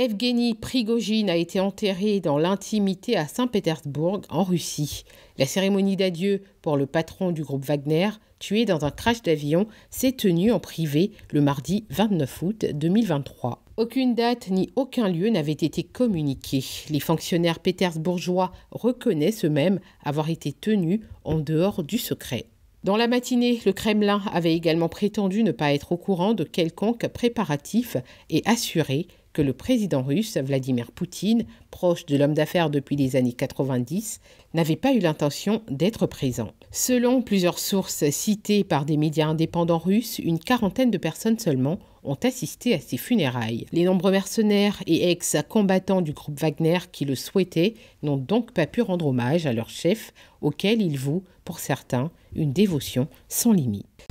Evgeny Prigogine a été enterré dans l'intimité à Saint-Pétersbourg, en Russie. La cérémonie d'adieu pour le patron du groupe Wagner, tué dans un crash d'avion, s'est tenue en privé le mardi 29 août 2023. Aucune date ni aucun lieu n'avait été communiqué. Les fonctionnaires pétersbourgeois reconnaissent eux-mêmes avoir été tenus en dehors du secret. Dans la matinée, le Kremlin avait également prétendu ne pas être au courant de quelconque préparatif et assuré que le président russe Vladimir Poutine, proche de l'homme d'affaires depuis les années 90, n'avait pas eu l'intention d'être présent. Selon plusieurs sources citées par des médias indépendants russes, une quarantaine de personnes seulement ont assisté à ses funérailles. Les nombreux mercenaires et ex-combattants du groupe Wagner qui le souhaitaient n'ont donc pas pu rendre hommage à leur chef, auquel ils vouent, pour certains, une dévotion sans limite.